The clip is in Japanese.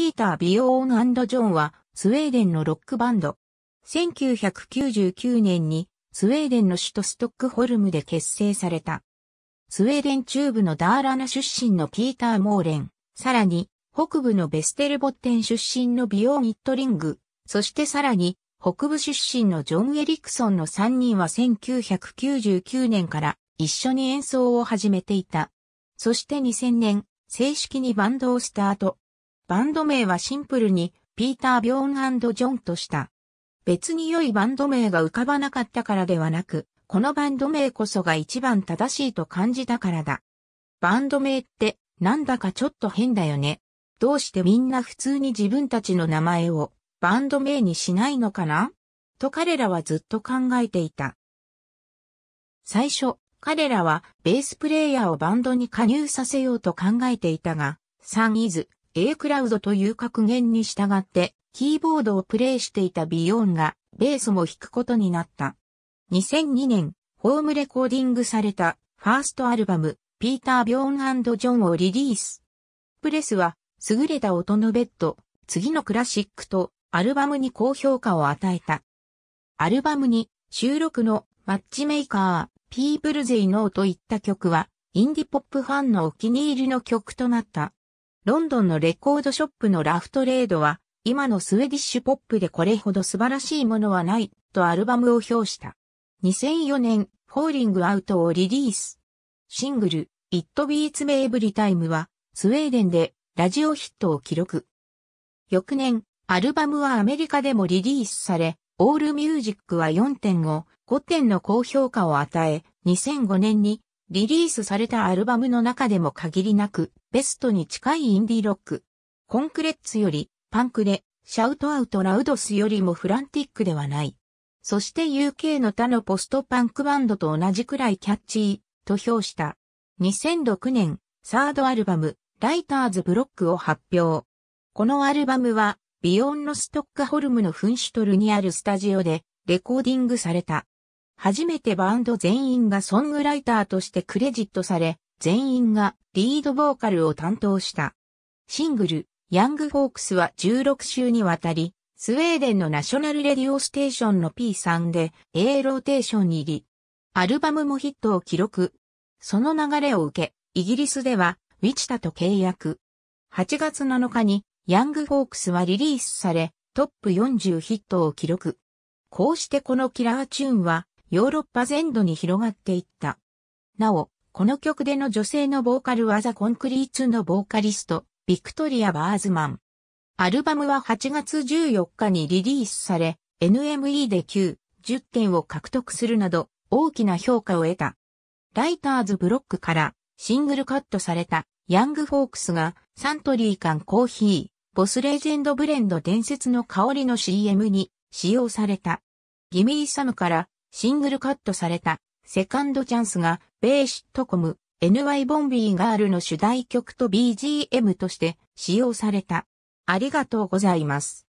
ピーター・ビオーンジョンは、スウェーデンのロックバンド。1999年に、スウェーデンの首都ストックホルムで結成された。スウェーデン中部のダーラナ出身のピーター・モーレン、さらに、北部のベステルボッテン出身のビオーン・イットリング、そしてさらに、北部出身のジョン・エリクソンの3人は1999年から一緒に演奏を始めていた。そして2000年、正式にバンドをスタート。バンド名はシンプルにピーター・ビョーンジョンとした。別に良いバンド名が浮かばなかったからではなく、このバンド名こそが一番正しいと感じたからだ。バンド名ってなんだかちょっと変だよね。どうしてみんな普通に自分たちの名前をバンド名にしないのかなと彼らはずっと考えていた。最初、彼らはベースプレイヤーをバンドに加入させようと考えていたが、サンイズ、A クラウドという格言に従って、キーボードをプレイしていたビヨーンが、ベースも弾くことになった。2002年、ホームレコーディングされた、ファーストアルバム、ピーター・ビョーンジョンをリリース。プレスは、優れた音のベッド、次のクラシックと、アルバムに高評価を与えた。アルバムに、収録の、マッチメーカー、ピープルゼイノーといった曲は、インディポップファンのお気に入りの曲となった。ロンドンのレコードショップのラフトレードは、今のスウェディッシュポップでこれほど素晴らしいものはない、とアルバムを表した。2004年、フォーリングアウトをリリース。シングル、It Beats Me Every Time は、スウェーデンでラジオヒットを記録。翌年、アルバムはアメリカでもリリースされ、オールミュージックは4.5、5点の高評価を与え、2005年にリリースされたアルバムの中でも限りなく、ベストに近いインディロック。コンクレッツより、パンクで、シャウトアウトラウドスよりもフランティックではない。そして UK の他のポストパンクバンドと同じくらいキャッチー、と評した。2006年、サードアルバム、ライターズブロックを発表。このアルバムは、ビヨンのストックホルムのフンシュトルにあるスタジオで、レコーディングされた。初めてバンド全員がソングライターとしてクレジットされ、全員がリードボーカルを担当した。シングル、ヤングフォークスは16週にわたり、スウェーデンのナショナルレディオステーションの P3 で A ローテーションに入り、アルバムもヒットを記録。その流れを受け、イギリスでは、ウィチタと契約。8月7日に、ヤングフォークスはリリースされ、トップ40ヒットを記録。こうしてこのキラーチューンは、ヨーロッパ全土に広がっていった。なお、この曲での女性のボーカルはザ・コンクリーツのボーカリスト、ビクトリア・バーズマン。アルバムは8月14日にリリースされ、NME で9、10件を獲得するなど、大きな評価を得た。ライターズブロックからシングルカットされたヤングフォークスがサントリー缶コーヒー、ボスレジェンドブレンド伝説の香りの CM に使用された。ギミーサムからシングルカットされた、セカンドチャンスが、ベーシットコム、NY ボンビーガールの主題曲と BGM として使用された。ありがとうございます。